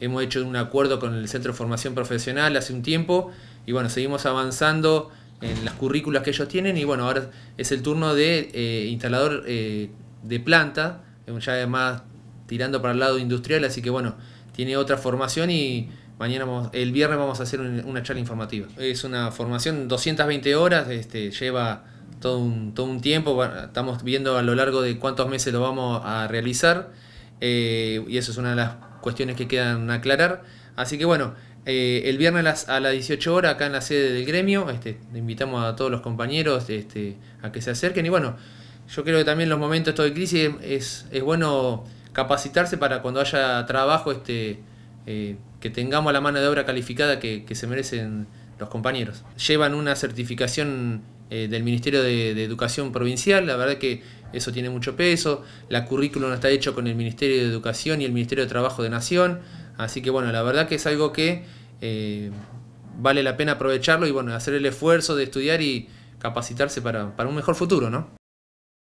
hemos hecho un acuerdo con el Centro de Formación Profesional hace un tiempo y bueno, seguimos avanzando en las currículas que ellos tienen y bueno, ahora es el turno de eh, instalador eh, de planta, eh, ya además tirando para el lado industrial, así que bueno, tiene otra formación y mañana el viernes vamos a hacer una charla informativa. Es una formación 220 horas, este, lleva todo un, todo un tiempo, estamos viendo a lo largo de cuántos meses lo vamos a realizar y eso es una de las cuestiones que quedan aclarar. Así que bueno, eh, el viernes a las, 18 horas acá en la sede del gremio, este, invitamos a todos los compañeros este, a que se acerquen y bueno, yo creo que también en los momentos de crisis es, bueno capacitarse para cuando haya trabajo este, eh, que tengamos la mano de obra calificada que, que se merecen los compañeros. Llevan una certificación eh, del Ministerio de, Educación Provincial, la verdad que eso tiene mucho peso, la currículum está hecho con el Ministerio de Educación y el Ministerio de Trabajo de Nación, así que bueno, la verdad que es algo que eh, vale la pena aprovecharlo y bueno, hacer el esfuerzo de estudiar y capacitarse para, para un mejor futuro, ¿no?